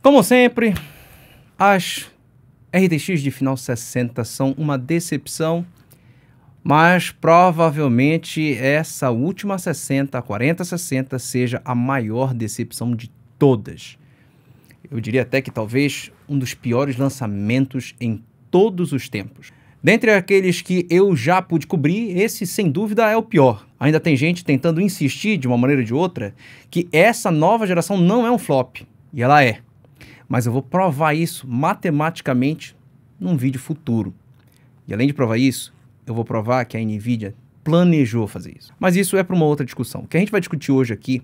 Como sempre, as RTX de final 60 são uma decepção, mas provavelmente essa última 60, a 4060, seja a maior decepção de todas. Eu diria até que talvez um dos piores lançamentos em todos os tempos. Dentre aqueles que eu já pude cobrir, esse sem dúvida é o pior. Ainda tem gente tentando insistir de uma maneira ou de outra que essa nova geração não é um flop, e ela é. Mas eu vou provar isso matematicamente num vídeo futuro. E além de provar isso, eu vou provar que a NVIDIA planejou fazer isso. Mas isso é para uma outra discussão. O que a gente vai discutir hoje aqui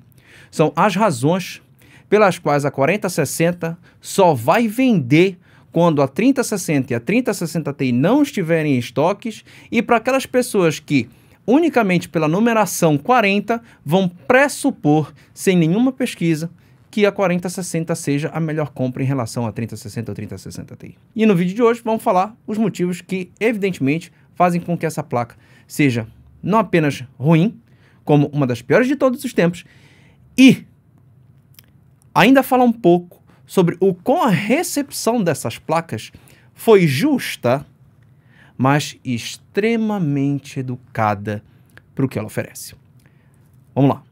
são as razões pelas quais a 4060 só vai vender quando a 3060 e a 3060 Ti não estiverem em estoques e para aquelas pessoas que unicamente pela numeração 40 vão pressupor sem nenhuma pesquisa que a 4060 seja a melhor compra em relação a 3060 ou 3060 Ti. E no vídeo de hoje vamos falar os motivos que, evidentemente, fazem com que essa placa seja não apenas ruim, como uma das piores de todos os tempos, e ainda falar um pouco sobre o com a recepção dessas placas foi justa, mas extremamente educada para o que ela oferece. Vamos lá.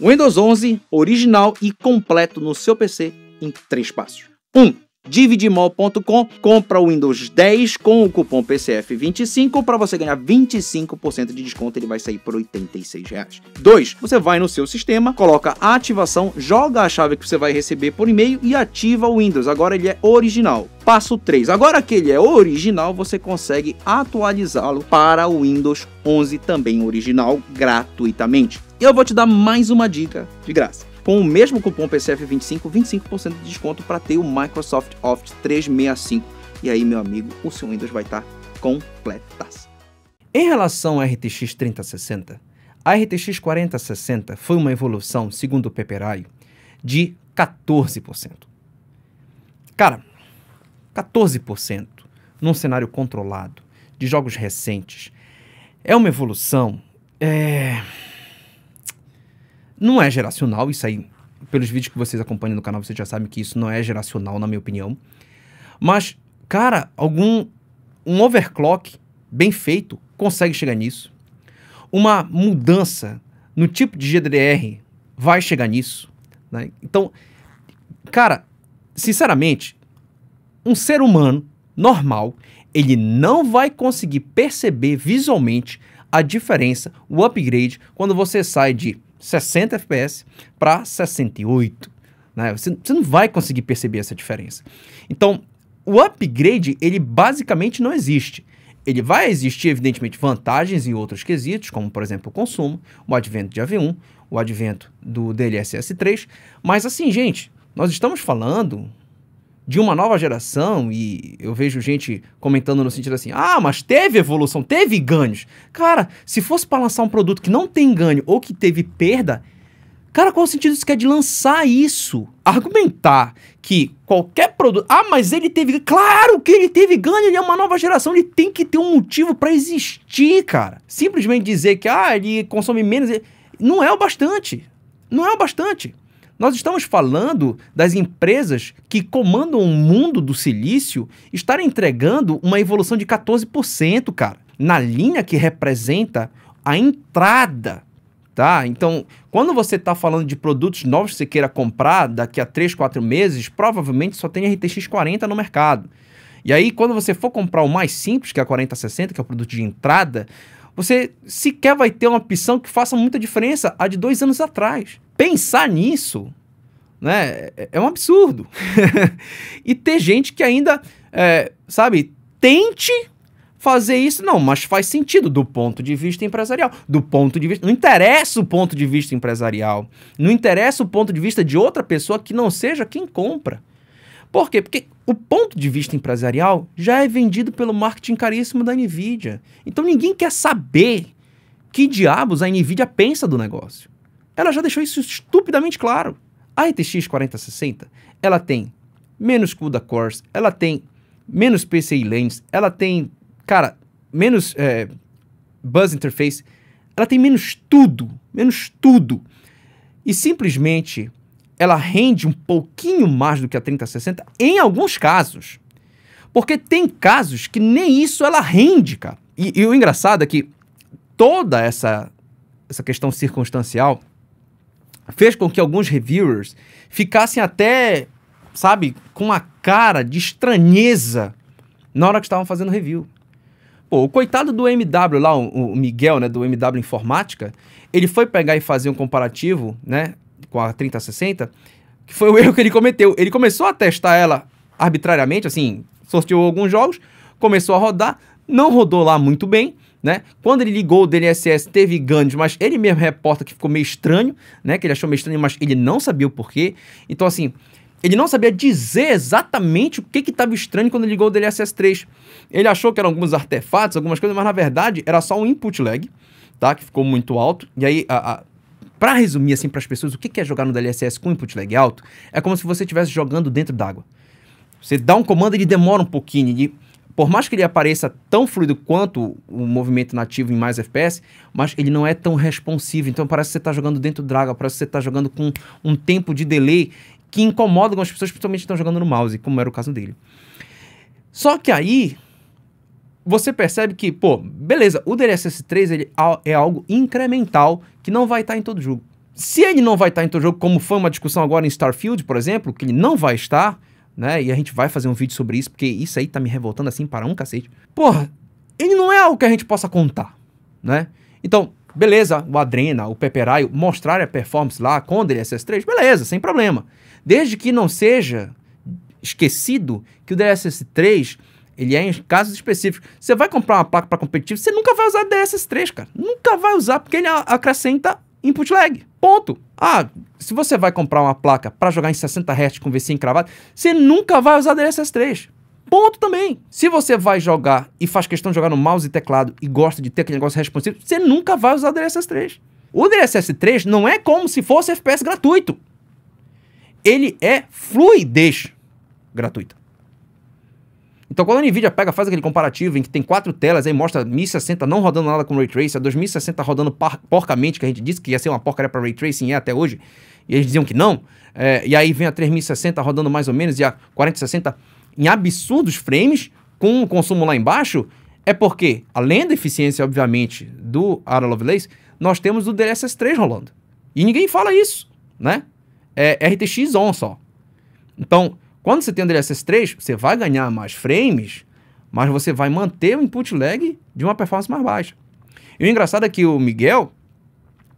Windows 11 original e completo no seu PC em três passos. 1. Um, dividimol.com. Compra o Windows 10 com o cupom PCF25 para você ganhar 25% de desconto, ele vai sair por R$ 86,00. 2. Você vai no seu sistema, coloca a ativação, joga a chave que você vai receber por e-mail e ativa o Windows. Agora ele é original. Passo 3. Agora que ele é original, você consegue atualizá-lo para o Windows 11 também original gratuitamente. Eu vou te dar mais uma dica de graça. Com o mesmo cupom PCF25, 25% de desconto para ter o Microsoft Office 365. E aí, meu amigo, o seu Windows vai estar tá Em relação à RTX 3060, a RTX 4060 foi uma evolução, segundo o Peperaio, de 14%. Cara, 14% num cenário controlado, de jogos recentes, é uma evolução. É não é geracional, isso aí, pelos vídeos que vocês acompanham no canal, vocês já sabem que isso não é geracional, na minha opinião. Mas, cara, algum um overclock bem feito consegue chegar nisso. Uma mudança no tipo de GDDR vai chegar nisso. Né? Então, cara, sinceramente, um ser humano normal, ele não vai conseguir perceber visualmente a diferença, o upgrade, quando você sai de 60 FPS para 68. Né? Você, você não vai conseguir perceber essa diferença. Então, o upgrade, ele basicamente não existe. Ele vai existir, evidentemente, vantagens em outros quesitos, como, por exemplo, o consumo, o advento de AV1, o advento do DLSS 3. Mas, assim, gente, nós estamos falando de uma nova geração, e eu vejo gente comentando no sentido assim: ah, mas teve evolução, teve ganhos. Cara, se fosse para lançar um produto que não tem ganho ou que teve perda, cara, qual o sentido isso quer de lançar isso? Argumentar que qualquer produto. Ah, mas ele teve. Claro que ele teve ganho, ele é uma nova geração, ele tem que ter um motivo para existir, cara. Simplesmente dizer que, ah, ele consome menos. Não é o bastante. Não é o bastante. Nós estamos falando das empresas que comandam o mundo do silício estarem entregando uma evolução de 14%, cara, na linha que representa a entrada, tá? Então, quando você está falando de produtos novos que você queira comprar daqui a 3, 4 meses, provavelmente só tem RTX 40 no mercado. E aí, quando você for comprar o mais simples, que é a 4060, que é o produto de entrada, você sequer vai ter uma opção que faça muita diferença a de dois anos atrás. Pensar nisso né, é, é um absurdo. e ter gente que ainda, é, sabe, tente fazer isso. Não, mas faz sentido do ponto de vista empresarial. Do ponto de vista. Não interessa o ponto de vista empresarial. Não interessa o ponto de vista de outra pessoa que não seja quem compra. Por quê? Porque o ponto de vista empresarial já é vendido pelo marketing caríssimo da Nvidia. Então ninguém quer saber que diabos a Nvidia pensa do negócio. Ela já deixou isso estupidamente claro. A RTX 4060, ela tem menos CUDA cores, ela tem menos PCI lanes, ela tem, cara, menos é, bus interface, ela tem menos tudo, menos tudo. E simplesmente ela rende um pouquinho mais do que a 3060 em alguns casos. Porque tem casos que nem isso ela rende, cara. E, e o engraçado é que toda essa, essa questão circunstancial fez com que alguns reviewers ficassem até, sabe, com uma cara de estranheza na hora que estavam fazendo review. Pô, o coitado do MW lá, o, o Miguel, né, do MW Informática, ele foi pegar e fazer um comparativo, né, com a 3060, que foi o erro que ele cometeu. Ele começou a testar ela arbitrariamente, assim, sorteou alguns jogos, começou a rodar, não rodou lá muito bem, né? Quando ele ligou o DLSS, teve ganhos, mas ele mesmo é reporta que ficou meio estranho, né? Que ele achou meio estranho, mas ele não sabia o porquê. Então, assim, ele não sabia dizer exatamente o que estava estranho quando ele ligou o DLSS 3. Ele achou que eram alguns artefatos, algumas coisas, mas na verdade era só um input lag, tá? Que ficou muito alto. E aí a, a para resumir assim para as pessoas, o que é jogar no DLSS com input lag alto? É como se você estivesse jogando dentro d'água. Você dá um comando, ele demora um pouquinho. Ele, por mais que ele apareça tão fluido quanto o movimento nativo em mais FPS, mas ele não é tão responsivo. Então parece que você está jogando dentro d'água, parece que você está jogando com um tempo de delay que incomoda algumas pessoas, principalmente que estão jogando no mouse, como era o caso dele. Só que aí você percebe que, pô, beleza, o DLSS 3 ele é algo incremental que não vai estar em todo jogo. Se ele não vai estar em todo jogo, como foi uma discussão agora em Starfield, por exemplo, que ele não vai estar, né? E a gente vai fazer um vídeo sobre isso, porque isso aí tá me revoltando assim para um cacete. Porra, ele não é algo que a gente possa contar, né? Então, beleza, o Adrena, o Peperaio, mostrar a performance lá com o DLSS 3, beleza, sem problema. Desde que não seja esquecido que o DLSS 3 ele é em casos específicos. Você vai comprar uma placa para competitivo, você nunca vai usar DSS3, cara. Nunca vai usar, porque ele acrescenta input lag. Ponto. Ah, se você vai comprar uma placa para jogar em 60 Hz com VC encravado, você nunca vai usar ds 3 Ponto também. Se você vai jogar e faz questão de jogar no mouse e teclado e gosta de ter aquele negócio responsivo, você nunca vai usar ds 3 O dss 3 não é como se fosse FPS gratuito. Ele é fluidez gratuita. Então, quando a NVIDIA pega, faz aquele comparativo em que tem quatro telas, aí mostra 1060 não rodando nada com Ray a 2060 rodando porcamente, que a gente disse que ia ser uma porcaria para Ray Tracing, é até hoje, e eles diziam que não, é, e aí vem a 3060 rodando mais ou menos, e a 4060 em absurdos frames, com o consumo lá embaixo, é porque, além da eficiência, obviamente, do Ada Lovelace, nós temos o DLSS 3 rolando. E ninguém fala isso, né? É RTX on só. Então, quando você tem o DLSS 3, você vai ganhar mais frames, mas você vai manter o input lag de uma performance mais baixa. E o engraçado é que o Miguel,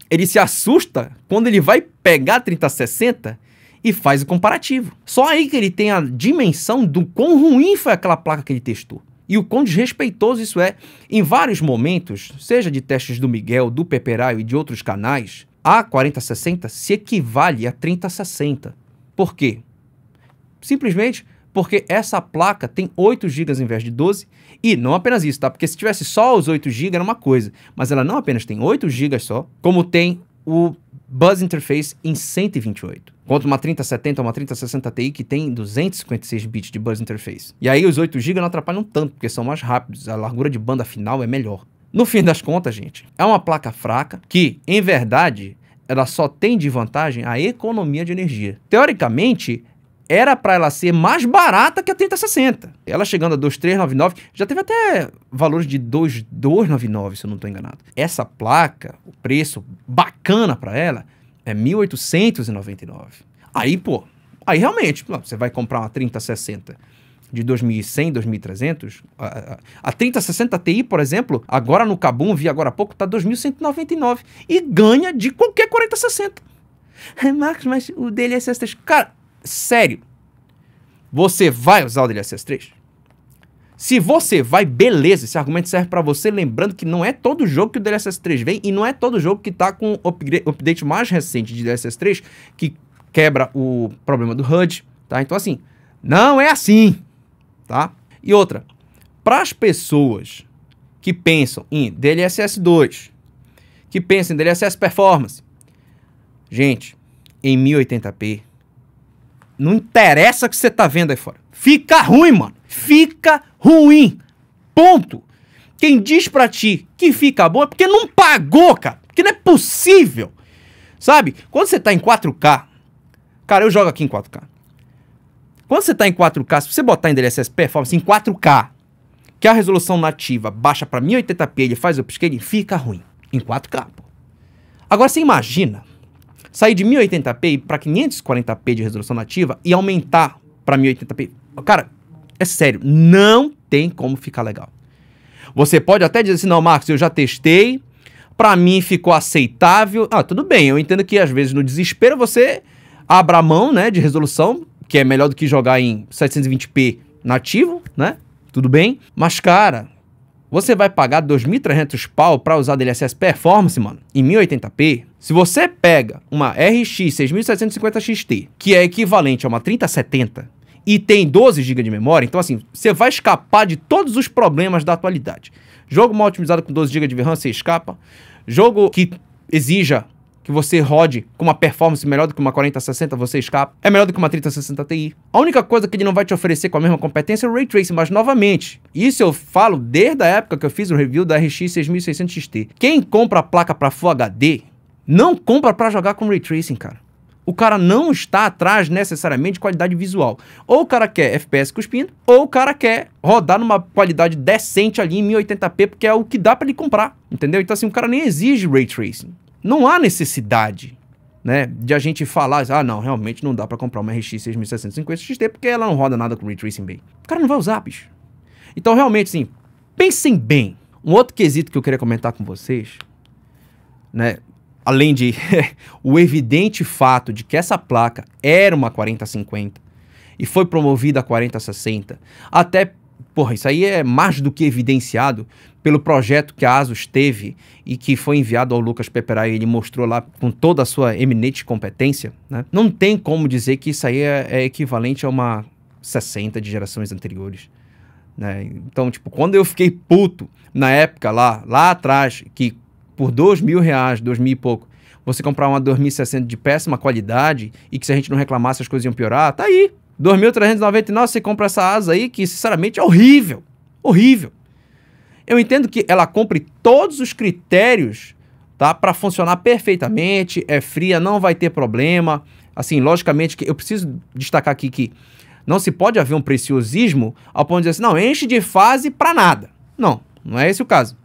ele se assusta quando ele vai pegar a 3060 e faz o comparativo. Só aí que ele tem a dimensão do quão ruim foi aquela placa que ele testou. E o quão desrespeitoso isso é. Em vários momentos, seja de testes do Miguel, do Peperaio e de outros canais, a 4060 se equivale a 3060. Por quê? Simplesmente porque essa placa tem 8 GB em vez de 12. E não apenas isso, tá? Porque se tivesse só os 8 GB era uma coisa. Mas ela não apenas tem 8 GB só, como tem o Buzz Interface em 128. Contra uma 3070 ou uma 3060 Ti que tem 256 bits de Buzz Interface. E aí os 8 GB não atrapalham tanto, porque são mais rápidos. A largura de banda final é melhor. No fim das contas, gente, é uma placa fraca que, em verdade, ela só tem de vantagem a economia de energia. Teoricamente, era para ela ser mais barata que a 3060. Ela chegando a 2399, já teve até valores de 2299, se eu não estou enganado. Essa placa, o preço bacana para ela é 1899. Aí, pô, aí realmente, você vai comprar uma 3060 de 2100, 2300, a, a, a 3060 Ti, por exemplo, agora no Kabum, vi agora há pouco, tá 2199 e ganha de qualquer 4060. Marcos, mas o dele é Cara, sério, você vai usar o DLSS 3? Se você vai, beleza, esse argumento serve para você, lembrando que não é todo jogo que o DLSS 3 vem e não é todo jogo que tá com o update mais recente de DLSS 3 que quebra o problema do HUD, tá? Então assim, não é assim, tá? E outra, para as pessoas que pensam em DLSS 2, que pensam em DLSS Performance, gente, em 1080p não interessa o que você tá vendo aí fora. Fica ruim, mano. Fica ruim. Ponto. Quem diz pra ti que fica bom é porque não pagou, cara. Porque não é possível. Sabe? Quando você tá em 4K. Cara, eu jogo aqui em 4K. Quando você tá em 4K, se você botar em DLSS Performance em 4K, que é a resolução nativa baixa para 1080p, ele faz o upscaling, fica ruim. Em 4K, pô. Agora você imagina sair de 1080p para 540p de resolução nativa e aumentar para 1080p. Cara, é sério, não tem como ficar legal. Você pode até dizer assim, não, Marcos, eu já testei, para mim ficou aceitável. Ah, tudo bem, eu entendo que às vezes no desespero você abra mão, né, de resolução, que é melhor do que jogar em 720p nativo, né? Tudo bem? Mas cara, você vai pagar 2.300 pau para usar DLSS Performance, mano, em 1080p? Se você pega uma RX 6750 XT, que é equivalente a uma 3070, e tem 12 GB de memória, então assim, você vai escapar de todos os problemas da atualidade. Jogo mal otimizado com 12 GB de RAM, você escapa. Jogo que exija que você rode com uma performance melhor do que uma 4060, você escapa. É melhor do que uma 3060 Ti. A única coisa que ele não vai te oferecer com a mesma competência é o Ray Tracing, mas novamente, isso eu falo desde a época que eu fiz o review da RX 6600 XT. Quem compra a placa para Full HD, não compra para jogar com Ray Tracing, cara. O cara não está atrás necessariamente de qualidade visual. Ou o cara quer FPS cuspindo, ou o cara quer rodar numa qualidade decente ali em 1080p, porque é o que dá para ele comprar, entendeu? Então assim, o cara nem exige ray tracing. Não há necessidade né, de a gente falar, ah, não, realmente não dá para comprar uma RX 6750 XT porque ela não roda nada com Ray Tracing bem. O cara não vai usar, bicho. Então, realmente, assim, pensem bem. Um outro quesito que eu queria comentar com vocês, né, além de o evidente fato de que essa placa era uma 4050 e foi promovida a 4060, até porra, isso aí é mais do que evidenciado pelo projeto que a Asus teve e que foi enviado ao Lucas Peperai, ele mostrou lá com toda a sua eminente competência, né? Não tem como dizer que isso aí é, é equivalente a uma 60 de gerações anteriores. Né? Então, tipo, quando eu fiquei puto na época lá, lá atrás, que por dois mil reais, dois mil e pouco, você comprar uma 2060 de péssima qualidade e que se a gente não reclamasse as coisas iam piorar, tá aí. 2.399 você compra essa asa aí que, sinceramente, é horrível. Horrível. Eu entendo que ela cumpre todos os critérios tá? Para funcionar perfeitamente, é fria, não vai ter problema. Assim, logicamente que eu preciso destacar aqui que não se pode haver um preciosismo ao ponto de dizer assim, não, enche de fase para nada. Não, não é esse o caso.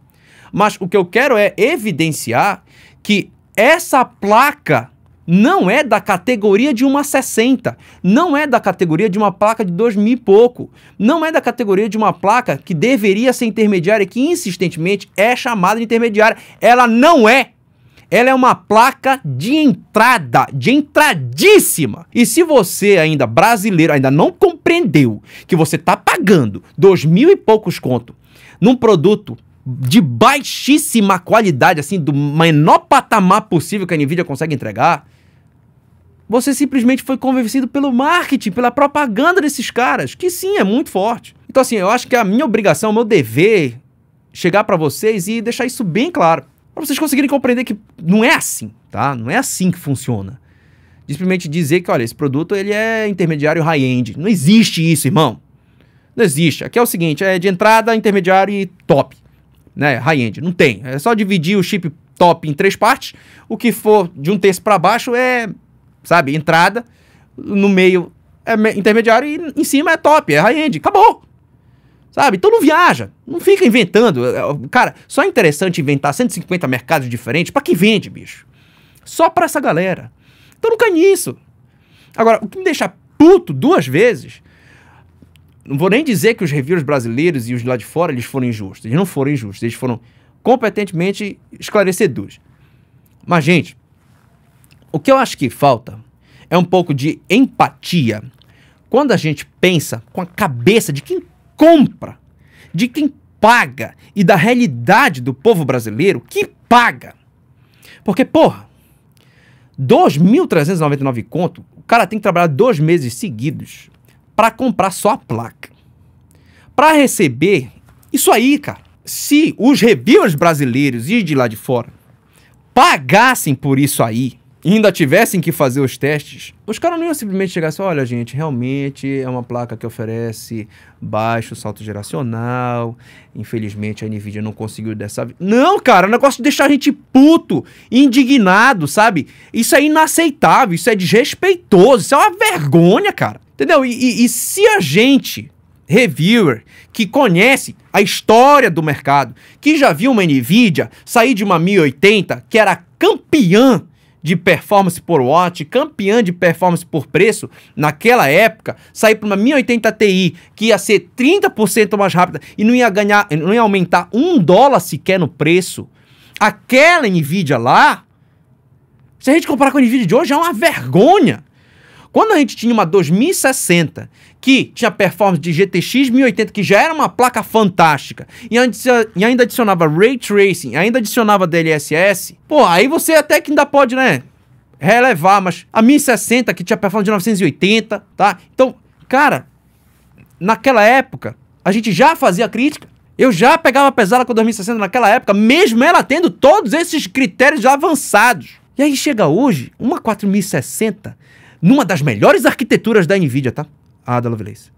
Mas o que eu quero é evidenciar que essa placa não é da categoria de uma 60, não é da categoria de uma placa de mil e pouco, não é da categoria de uma placa que deveria ser intermediária, que insistentemente é chamada de intermediária. Ela não é. Ela é uma placa de entrada, de entradíssima. E se você ainda brasileiro ainda não compreendeu que você está pagando dois mil e poucos conto num produto de baixíssima qualidade, assim, do menor patamar possível que a Nvidia consegue entregar, você simplesmente foi convencido pelo marketing, pela propaganda desses caras, que sim, é muito forte. Então, assim, eu acho que é a minha obrigação, o meu dever, chegar para vocês e deixar isso bem claro. Pra vocês conseguirem compreender que não é assim, tá? Não é assim que funciona. De simplesmente dizer que, olha, esse produto ele é intermediário high-end. Não existe isso, irmão. Não existe. Aqui é o seguinte: é de entrada, intermediário e top. Né? High-end. Não tem. É só dividir o chip top em três partes. O que for de um terço para baixo é sabe? Entrada, no meio é intermediário e em cima é top, é high-end. Acabou. Sabe? Então não viaja. Não fica inventando. É, cara, só é interessante inventar 150 mercados diferentes para que vende, bicho. Só para essa galera. Então não cai nisso. Agora, o que me deixa puto duas vezes. Não vou nem dizer que os reviews brasileiros e os de lá de fora eles foram injustos. Eles não foram injustos. Eles foram competentemente esclarecedores. Mas, gente, o que eu acho que falta é um pouco de empatia. Quando a gente pensa com a cabeça de quem compra, de quem paga e da realidade do povo brasileiro que paga. Porque, porra, 2.399 conto, o cara tem que trabalhar dois meses seguidos para comprar só a placa. Para receber isso aí, cara. Se os reviewers brasileiros e de lá de fora pagassem por isso aí, e ainda tivessem que fazer os testes, os caras não iam simplesmente chegar assim: olha, gente, realmente é uma placa que oferece baixo salto geracional. Infelizmente a Nvidia não conseguiu dessa vez. Não, cara, o é negócio de deixar a gente puto, indignado, sabe? Isso é inaceitável, isso é desrespeitoso, isso é uma vergonha, cara. Entendeu? e, e, e se a gente reviewer que conhece a história do mercado, que já viu uma Nvidia sair de uma 1080 que era campeã de performance por watt, campeã de performance por preço, naquela época, sair para uma 1080 Ti que ia ser 30% mais rápida e não ia ganhar, não ia aumentar um dólar sequer no preço, aquela Nvidia lá, se a gente comparar com a Nvidia de hoje, é uma vergonha. Quando a gente tinha uma 2060 que tinha performance de GTX 1080, que já era uma placa fantástica, e, ainda adicionava Ray Tracing, ainda adicionava DLSS, pô, aí você até que ainda pode, né, relevar, mas a 1060 que tinha performance de 980, tá? Então, cara, naquela época, a gente já fazia crítica, eu já pegava pesada com 2060 naquela época, mesmo ela tendo todos esses critérios avançados. E aí chega hoje, uma 4060 numa das melhores arquiteturas da NVIDIA, tá? A Ada Lovelace.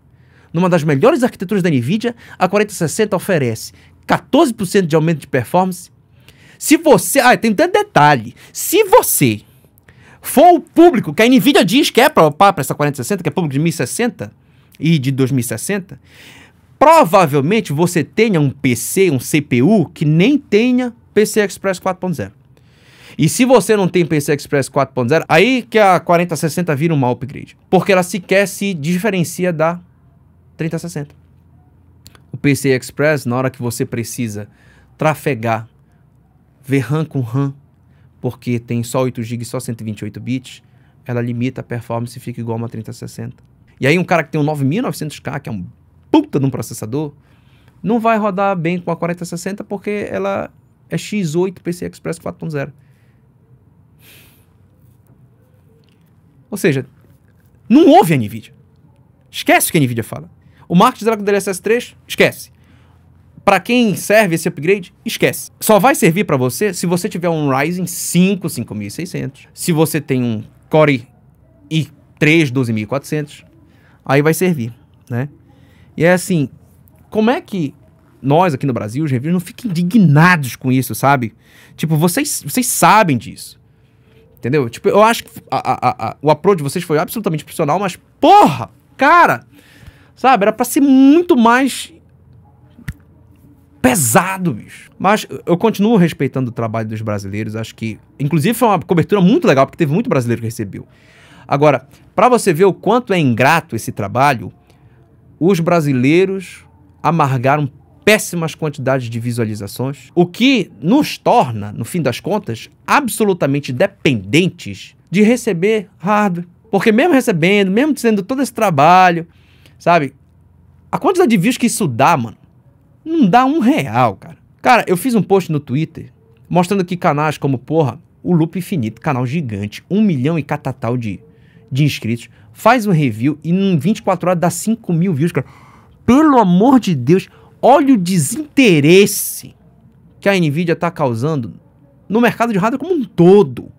Numa das melhores arquiteturas da NVIDIA, a 4060 oferece 14% de aumento de performance. Se você... Ah, tem até detalhe. Se você for o público que a NVIDIA diz que é para essa 4060, que é público de 1060 e de 2060, provavelmente você tenha um PC, um CPU que nem tenha PCI Express 4.0. E se você não tem PC Express 4.0, aí que a 4060 vira um mau upgrade. Porque ela sequer se diferencia da 3060. O PC Express, na hora que você precisa trafegar, ver RAM com RAM, porque tem só 8 GB e só 128 bits, ela limita a performance e fica igual a uma 3060. E aí um cara que tem um 9900K, que é um puta de um processador, não vai rodar bem com a 4060 porque ela é X8 PCI Express 4.0. Ou seja, não ouve a NVIDIA. Esquece o que a NVIDIA fala. O marketing dela com o DLSS 3, esquece. Para quem serve esse upgrade, esquece. Só vai servir para você se você tiver um Ryzen 5 5600, se você tem um Core i3 12400, aí vai servir, né? E é assim, como é que nós aqui no Brasil, os reviews, não fiquem indignados com isso, sabe? Tipo, vocês, vocês sabem disso. Entendeu? Tipo, eu acho que a, a, a, o approach de vocês foi absolutamente profissional, mas porra, cara, sabe? Era para ser muito mais pesado, bicho. Mas eu continuo respeitando o trabalho dos brasileiros. Acho que, inclusive, foi uma cobertura muito legal porque teve muito brasileiro que recebeu. Agora, para você ver o quanto é ingrato esse trabalho, os brasileiros amargaram péssimas quantidades de visualizações, o que nos torna, no fim das contas, absolutamente dependentes de receber hardware. Porque mesmo recebendo, mesmo tendo todo esse trabalho, sabe? A quantidade de views que isso dá, mano, não dá um real, cara. Cara, eu fiz um post no Twitter mostrando que canais como, porra, o Loop Infinito, canal gigante, um milhão e catatal de, de inscritos, faz um review e em 24 horas dá 5 mil views, cara. Pelo amor de Deus, Olha o desinteresse que a Nvidia está causando no mercado de hardware como um todo,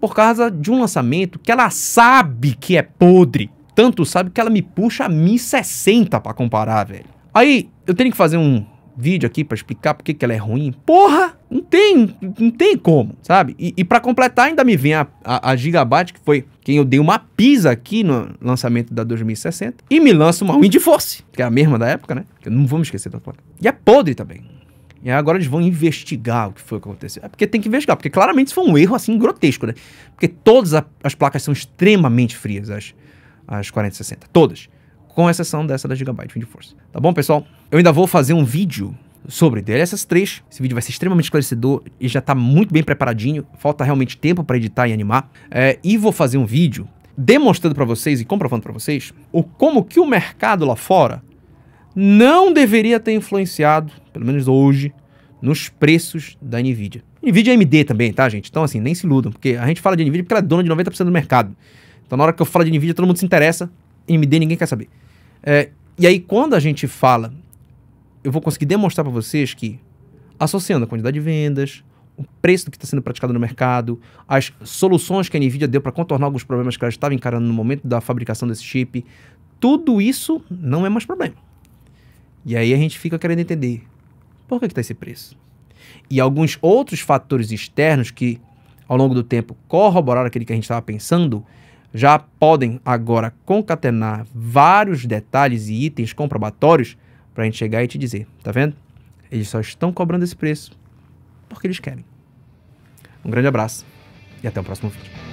por causa de um lançamento que ela sabe que é podre. Tanto sabe que ela me puxa a Mi 60 para comparar, velho. Aí eu tenho que fazer um vídeo aqui para explicar por que ela é ruim. Porra! Não tem, não tem como, sabe? E, e para completar, ainda me vem a, a, a, Gigabyte, que foi quem eu dei uma pisa aqui no lançamento da 2060, e me lança uma Wind Force, que é a mesma da época, né? Que não vamos esquecer da placa. E é podre também. E agora eles vão investigar o que foi que aconteceu. É porque tem que investigar, porque claramente isso foi um erro assim grotesco, né? Porque todas a, as placas são extremamente frias, as, as 4060. Todas. Com exceção dessa da Gigabyte Wind Force. Tá bom, pessoal? Eu ainda vou fazer um vídeo sobre DLSS 3. Esse vídeo vai ser extremamente esclarecedor e já está muito bem preparadinho. Falta realmente tempo para editar e animar. É, e vou fazer um vídeo demonstrando para vocês e comprovando para vocês o como que o mercado lá fora não deveria ter influenciado, pelo menos hoje, nos preços da Nvidia. Nvidia é AMD também, tá, gente? Então, assim, nem se iludam, porque a gente fala de Nvidia porque ela é dona de 90% do mercado. Então, na hora que eu falo de Nvidia, todo mundo se interessa. AMD ninguém quer saber. É, e aí, quando a gente fala eu vou conseguir demonstrar para vocês que, associando a quantidade de vendas, o preço do que está sendo praticado no mercado, as soluções que a NVIDIA deu para contornar alguns problemas que ela estava encarando no momento da fabricação desse chip, tudo isso não é mais problema. E aí a gente fica querendo entender por que está esse preço. E alguns outros fatores externos que, ao longo do tempo, corroboraram aquele que a gente estava pensando, já podem agora concatenar vários detalhes e itens comprobatórios para a gente chegar e te dizer, tá vendo? Eles só estão cobrando esse preço porque eles querem. Um grande abraço e até o próximo vídeo.